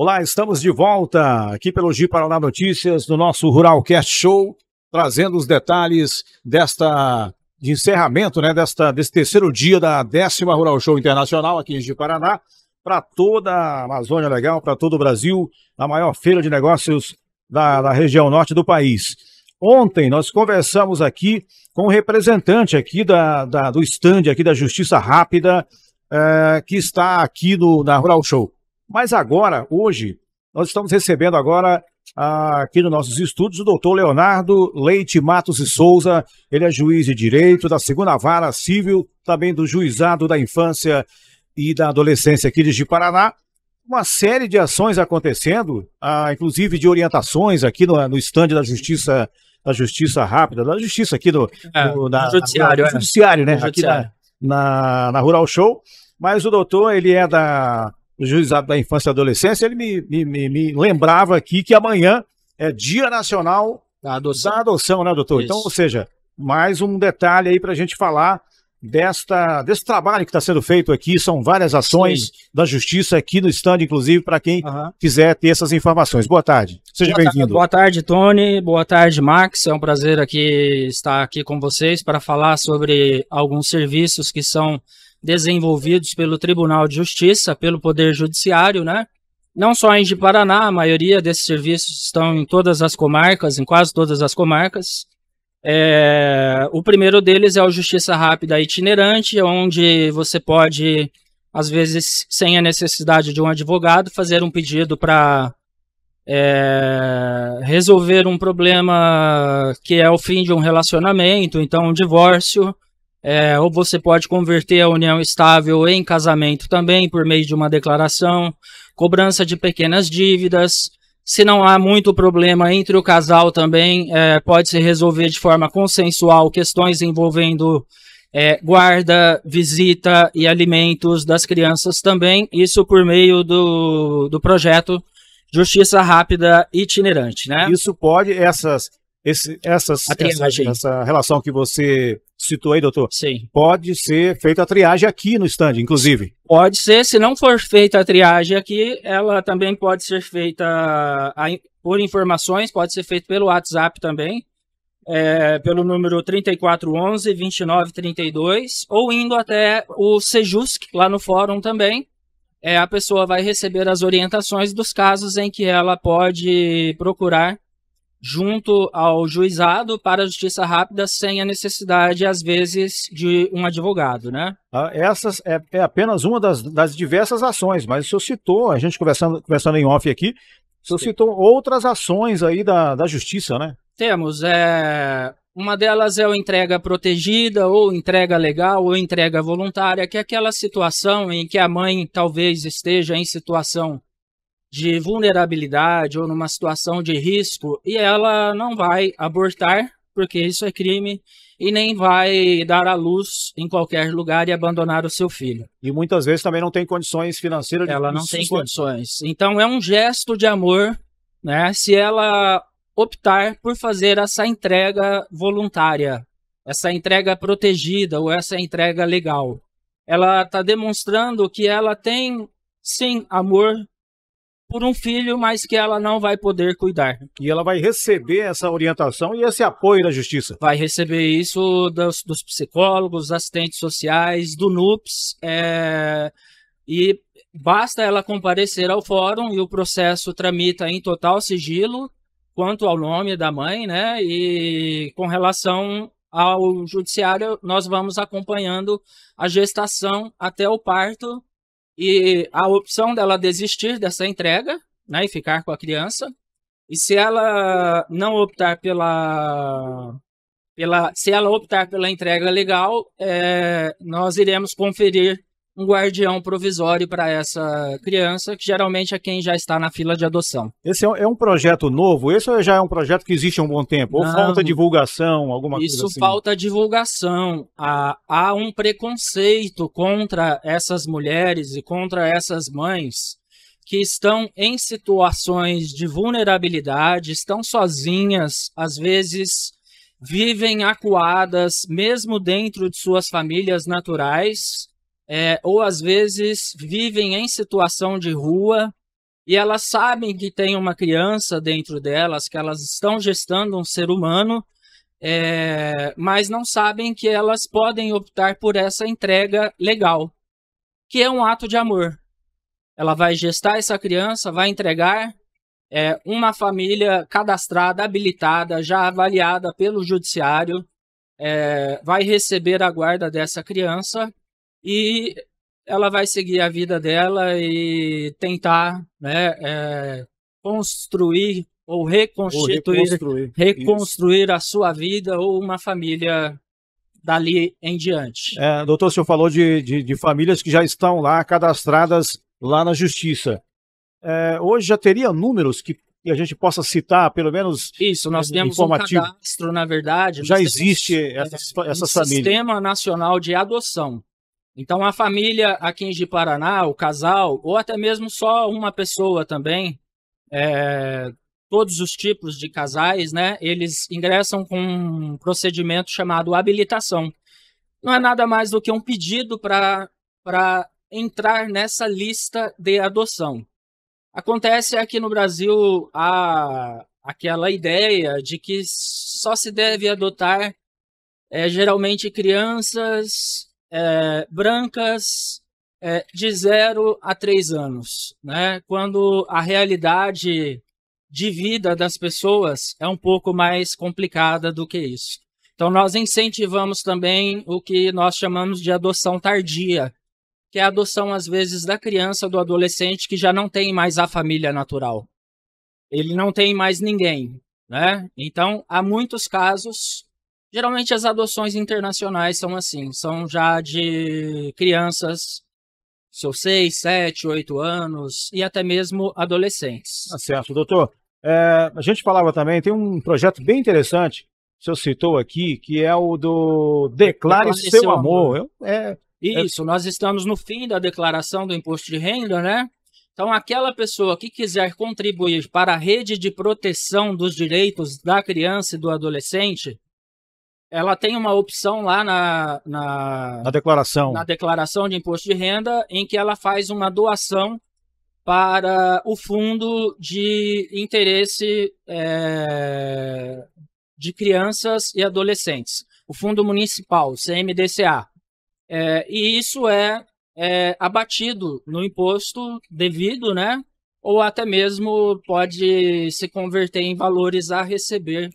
Olá, estamos de volta aqui pelo Gi Paraná Notícias, no nosso Rural Cast Show, trazendo os detalhes desta de encerramento, né, desta desse terceiro dia da décima Rural Show Internacional aqui em Gi Paraná, para toda a Amazônia Legal, para todo o Brasil, a maior feira de negócios da, da região norte do país. Ontem nós conversamos aqui com o um representante aqui da, da, do stand aqui da Justiça Rápida, eh, que está aqui no, na Rural Show. Mas agora, hoje, nós estamos recebendo agora ah, aqui nos nossos estudos o doutor Leonardo Leite Matos e Souza. Ele é juiz de direito da segunda vara civil, também do juizado da infância e da adolescência aqui de Paraná. Uma série de ações acontecendo, ah, inclusive de orientações aqui no, estande da Justiça da Justiça Rápida, da Justiça aqui do, é, do judiciário, é. judiciário, né? aqui Na, na, na Rural Show. Mas o doutor, ele é da do juizado da infância e adolescência, ele me, me, me lembrava aqui que amanhã é Dia Nacional da Adoção, da adoção né, doutor? Isso. Então, ou seja, mais um detalhe aí para a gente falar desta, desse trabalho que está sendo feito aqui. São várias ações Sim. da justiça aqui no stand, inclusive, para quem uhum. quiser ter essas informações. Boa tarde. Seja bem-vindo. Boa tarde, Tony. Boa tarde, Max. É um prazer aqui estar aqui com vocês para falar sobre alguns serviços que são desenvolvidos pelo Tribunal de Justiça, pelo Poder Judiciário, né? Não só em de Paraná, a maioria desses serviços estão em todas as comarcas, em quase todas as comarcas. É, o primeiro deles é o Justiça Rápida Itinerante, onde você pode, às vezes, sem a necessidade de um advogado, fazer um pedido para é, resolver um problema que é o fim de um relacionamento, então um divórcio, é, ou você pode converter a união estável em casamento também por meio de uma declaração, cobrança de pequenas dívidas. Se não há muito problema entre o casal também, é, pode-se resolver de forma consensual questões envolvendo é, guarda, visita e alimentos das crianças também, isso por meio do, do projeto Justiça Rápida Itinerante, né? Isso pode, essas esse, essas, essa, essa, relação que você citou aí, doutor, Sim. pode ser feita a triagem aqui no stand, inclusive. Pode ser, se não for feita a triagem aqui, ela também pode ser feita a, por informações, pode ser feita pelo WhatsApp também, é, pelo número 3411-2932, ou indo até o Sejusc, lá no fórum também, é, a pessoa vai receber as orientações dos casos em que ela pode procurar junto ao juizado para a justiça rápida sem a necessidade, às vezes, de um advogado, né? Essa ah, essas é, é, apenas uma das, das, diversas ações, mas o senhor citou, a gente conversando, conversando em off aqui, o senhor Sim. citou outras ações aí da, da justiça, né? Temos, é, uma delas é o entrega protegida, ou entrega legal, ou entrega voluntária, que é aquela situação em que a mãe talvez esteja em situação de vulnerabilidade ou numa situação de risco e ela não vai abortar, porque isso é crime, e nem vai dar à luz em qualquer lugar e abandonar o seu filho. E muitas vezes também não tem condições financeiras de Ela não tem condições. Então é um gesto de amor, né? Se ela optar por fazer essa entrega voluntária, essa entrega protegida ou essa entrega legal. Ela está demonstrando que ela tem, sim, amor por um filho, mas que ela não vai poder cuidar. E ela vai receber essa orientação e esse apoio da justiça? Vai receber isso dos, dos psicólogos, assistentes sociais, do NUPS. É... E basta ela comparecer ao fórum e o processo tramita em total sigilo quanto ao nome da mãe, né? E com relação ao judiciário, nós vamos acompanhando a gestação até o parto e a opção dela desistir dessa entrega, né, e ficar com a criança. E se ela não optar pela pela se ela optar pela entrega legal, é, nós iremos conferir um guardião provisório para essa criança, que geralmente é quem já está na fila de adoção. Esse é, é, um projeto novo? Esse já é um projeto que existe há um bom tempo? Ou falta divulgação, alguma coisa assim? Isso falta divulgação. Há, há um preconceito contra essas mulheres e contra essas mães que estão em situações de vulnerabilidade, estão sozinhas, às vezes vivem acuadas, mesmo dentro de suas famílias naturais, é, ou às vezes vivem em situação de rua e elas sabem que tem uma criança dentro delas, que elas estão gestando um ser humano, é, mas não sabem que elas podem optar por essa entrega legal, que é um ato de amor. Ela vai gestar essa criança, vai entregar é, uma família cadastrada, habilitada, já avaliada pelo judiciário, é, vai receber a guarda dessa criança e ela vai seguir a vida dela e tentar né, é, construir ou reconstituir, ou reconstruir, reconstruir a sua vida ou uma família dali em diante. É, doutor, o senhor falou de, de, de, famílias que já estão lá cadastradas lá na justiça. É, hoje já teria números que a gente possa citar, pelo menos Isso, nós é, temos informativo. um cadastro, na verdade. Já existe é, essa, essa um Sistema Nacional de Adoção. Então, a família aqui em Paraná, o casal, ou até mesmo só uma pessoa também, é, todos os tipos de casais, né? Eles ingressam com um procedimento chamado habilitação. Não é nada mais do que um pedido para entrar nessa lista de adoção. Acontece aqui no Brasil a, aquela ideia de que só se deve adotar é, geralmente crianças é, brancas é, de 0 a 3 anos, né? quando a realidade de vida das pessoas é um pouco mais complicada do que isso. Então, nós incentivamos também o que nós chamamos de adoção tardia, que é a adoção, às vezes, da criança, do adolescente que já não tem mais a família natural. Ele não tem mais ninguém. Né? Então, há muitos casos Geralmente as adoções internacionais são assim, são já de crianças, seus 6, 7, 8 anos e até mesmo adolescentes. Tá certo, doutor. É, a gente falava também, tem um projeto bem interessante, o senhor citou aqui, que é o do Declare, Declare Seu, seu Amor. amor. É, é, Isso, é... nós estamos no fim da declaração do imposto de renda, né? Então, aquela pessoa que quiser contribuir para a rede de proteção dos direitos da criança e do adolescente, ela tem uma opção lá na, na, na, declaração. na declaração de imposto de renda em que ela faz uma doação para o fundo de interesse é, de crianças e adolescentes, o fundo municipal, CMDCA. É, eh, e isso é, é abatido no imposto devido, né? Ou até mesmo pode se converter em valores a receber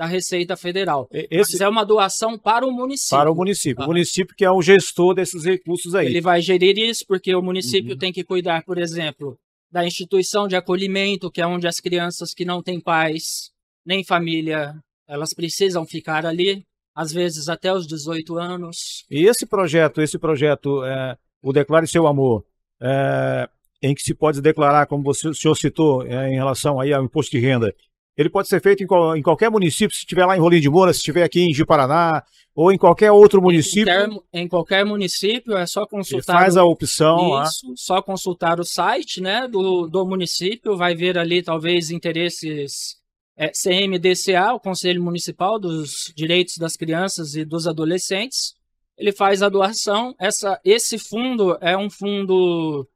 da Receita Federal. Esse... Mas é uma doação para o município. Para o município. Ah. O município que é o gestor desses recursos aí. Ele vai gerir isso porque o município uhum. tem que cuidar, por exemplo, da instituição de acolhimento, que é onde as crianças que não têm pais nem família, elas precisam ficar ali, às vezes até os 18 anos. E esse projeto, esse projeto, é, o Declare Seu Amor, é, em que se pode declarar, como você, o senhor citou, é, em relação aí ao imposto de renda, ele pode ser feito em, qual, em qualquer município, se estiver lá em Rolim de Moura, se estiver aqui em Paraná ou em qualquer outro município. Em, em qualquer município, é só consultar. Ele faz a opção. Isso, só consultar o site né, do, do município, vai ver ali talvez interesses é, CMDCA, o Conselho Municipal dos Direitos das Crianças e dos Adolescentes. Ele faz a doação. Essa, esse fundo é um fundo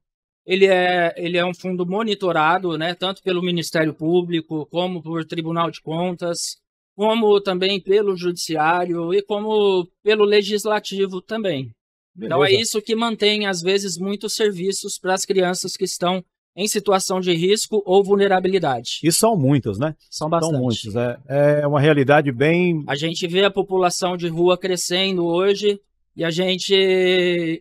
ele é, ele é um fundo monitorado, né, tanto pelo Ministério Público, como por Tribunal de Contas, como também pelo Judiciário e como pelo Legislativo também. Beleza. Então é isso que mantém, às vezes, muitos serviços para as crianças que estão em situação de risco ou vulnerabilidade. E são muitos, né? São bastante. São muitos, é, é uma realidade bem... A gente vê a população de rua crescendo hoje, e a gente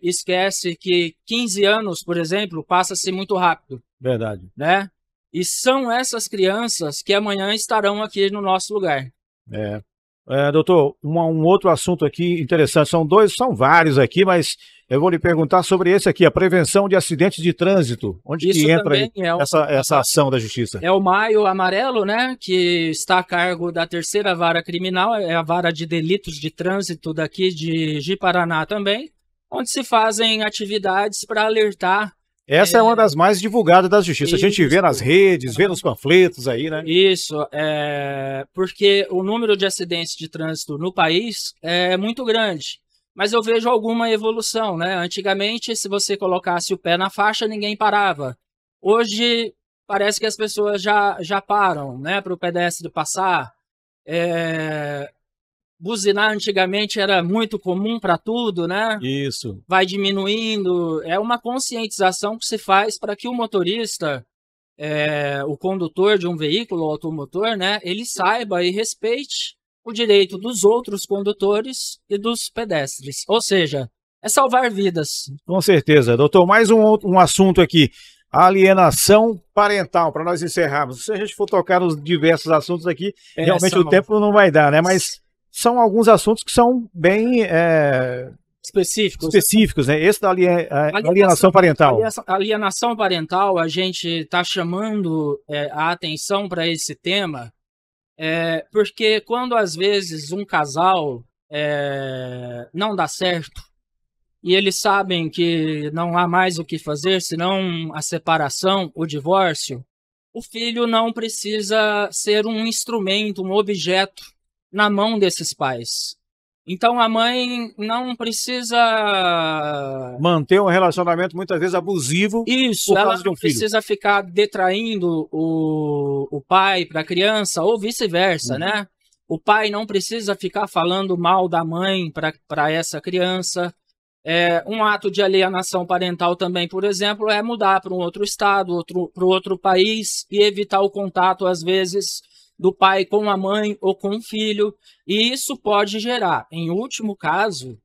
esquece que 15 anos, por exemplo, passa-se muito rápido. Verdade. Né? E são essas crianças que amanhã estarão aqui no nosso lugar. É. É, doutor, um, um, outro assunto aqui interessante, são dois, são vários aqui, mas eu vou lhe perguntar sobre esse aqui, a prevenção de acidentes de trânsito. Onde Isso que entra aí, é essa, essa ação da justiça? É o Maio Amarelo, né? Que está a cargo da terceira vara criminal, é a vara de delitos de trânsito daqui de Paraná também, onde se fazem atividades para alertar essa é... é... uma das mais divulgadas da justiça. Isso. A gente vê nas redes, vê nos panfletos aí, né? Isso, é... porque o número de acidentes de trânsito no país é muito grande. Mas eu vejo alguma evolução, né? Antigamente, se você colocasse o pé na faixa, ninguém parava. Hoje, parece que as pessoas já, já param, né? Para o pedestre passar. É buzinar antigamente era muito comum para tudo, né? Isso. Vai diminuindo. É uma conscientização que se faz para que o motorista, é, o condutor de um veículo automotor, né, ele saiba e respeite o direito dos outros condutores e dos pedestres. Ou seja, é salvar vidas. Com certeza. Doutor, mais um, um assunto aqui. Alienação parental, para nós encerrarmos. Se a gente for tocar nos diversos assuntos aqui, é, realmente o tempo não vai dar, né? Mas são alguns assuntos que são bem é, específicos. específicos, né? Esse da é, alienação, alienação, parental. Alienação parental, a gente está chamando é, a atenção para esse tema, é, porque quando às vezes um casal é, não dá certo e eles sabem que não há mais o que fazer senão a separação, o divórcio, o filho não precisa ser um instrumento, um objeto na mão desses pais. Então a mãe não precisa manter um relacionamento muitas vezes abusivo. Isso, ela não um precisa ficar detraindo o, o pai para a criança ou vice-versa, uhum. né? O pai não precisa ficar falando mal da mãe para essa criança. É, um ato de alienação parental também, por exemplo, é mudar para um outro estado, outro, para outro país e evitar o contato, às vezes, do pai com a mãe ou com o filho. E isso pode gerar, em último caso,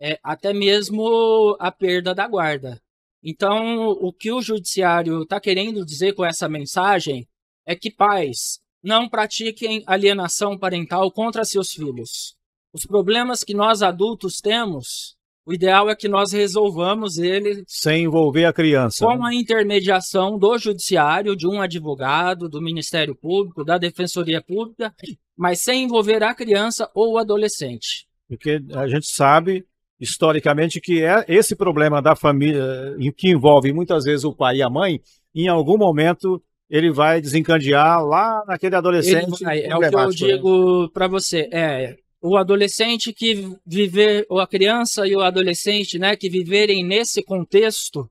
é, até mesmo a perda da guarda. Então, o que o judiciário está querendo dizer com essa mensagem é que pais não pratiquem alienação parental contra seus filhos. Os problemas que nós adultos temos o ideal é que nós resolvamos ele sem envolver a criança. Com né? a intermediação do judiciário, de um advogado, do Ministério Público, da Defensoria Pública, mas sem envolver a criança ou o adolescente. Porque a gente sabe historicamente que é esse problema da família eh, que envolve muitas vezes o pai e a mãe, em algum momento ele vai desencandear lá naquele adolescente. é o que eu né? digo para você. É, o adolescente que viver, ou a criança e o adolescente, né, que viverem nesse contexto,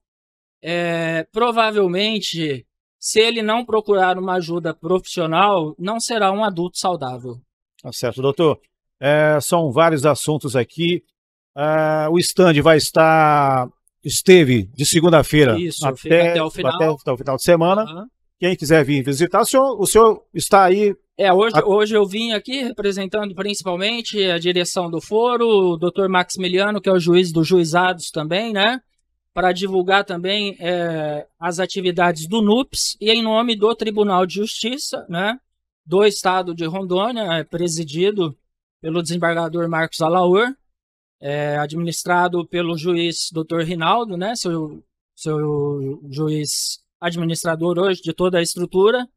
é, provavelmente, se ele não procurar uma ajuda profissional, não será um adulto saudável. Tá certo, doutor. É, são vários assuntos aqui. É, o stand vai estar esteve de segunda-feira até, até, o final. até o final de semana. Uhum. Quem quiser vir visitar, o senhor, o senhor está aí é, hoje, hoje eu vim aqui representando principalmente a direção do foro, o doutor Maximiliano, que é o juiz dos juizados também, né? Para divulgar também é, as atividades do NUPS e em nome do Tribunal de Justiça, né? Do estado de Rondônia, é presidido pelo desembargador Marcos Alaur, é, administrado pelo juiz doutor Rinaldo, né? Seu, seu juiz administrador hoje de toda a estrutura.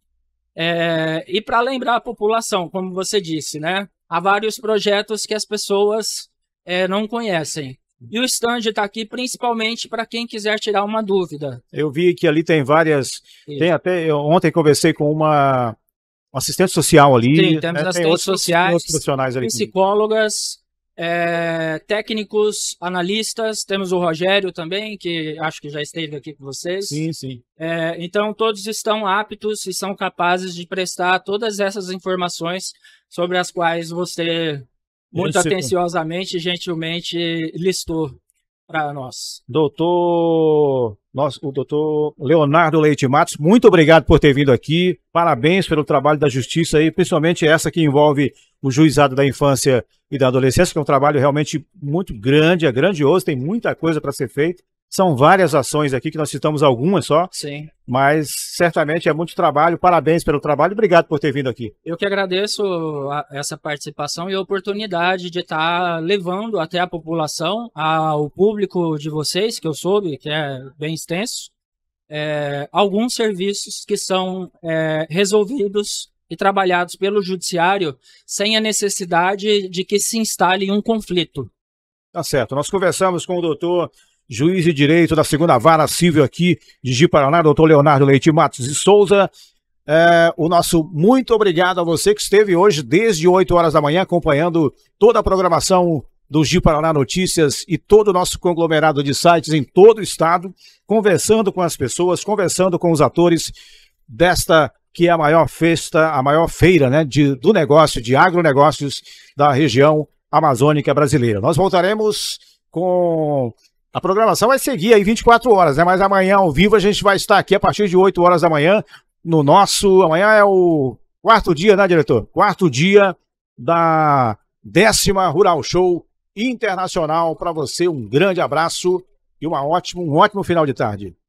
É, e para lembrar a população, como você disse, né? Há vários projetos que as pessoas é, não conhecem. E o stand está aqui principalmente para quem quiser tirar uma dúvida. Eu vi que ali tem várias. Isso. Tem até. Eu, ontem conversei com uma assistente social ali. Sim, né? temos né? assistentes tem sociais, profissionais ali psicólogas, é, técnicos, analistas, temos o Rogério também, que acho que já esteve aqui com vocês. Sim, sim. É, então, todos estão aptos e são capazes de prestar todas essas informações sobre as quais você, muito Esse atenciosamente e gentilmente, listou para nós. Doutor nós, o doutor Leonardo Leite Matos, muito obrigado por ter vindo aqui. Parabéns pelo trabalho da justiça aí, principalmente essa que envolve o juizado da infância e da adolescência, que é um trabalho realmente muito grande, é grandioso, tem muita coisa para ser feita. São várias ações aqui que nós citamos algumas só. Sim. Mas certamente é muito trabalho. Parabéns pelo trabalho. Obrigado por ter vindo aqui. Eu que agradeço a, essa participação e a oportunidade de estar tá levando até a população, ao público de vocês, que eu soube, que é bem extenso, é, alguns serviços que são é, resolvidos e trabalhados pelo judiciário sem a necessidade de que se instale um conflito. Tá certo. Nós conversamos com o doutor juiz de direito da segunda vara civil aqui de Gi Paraná, doutor Leonardo Leite Matos e Souza. É, o nosso muito obrigado a você que esteve hoje desde 8 horas da manhã acompanhando toda a programação do Gi Paraná Notícias e todo o nosso conglomerado de sites em todo o estado, conversando com as pessoas, conversando com os atores desta que é a maior festa, a maior feira né, de, do negócio, de agronegócios da região amazônica brasileira. Nós voltaremos com a programação vai seguir aí 24 horas, né? Mas amanhã ao vivo a gente vai estar aqui a partir de 8 horas da manhã no nosso. Amanhã é o quarto dia, né, diretor? Quarto dia da décima Rural Show Internacional. Para você, um grande abraço e uma ótima, um ótimo final de tarde.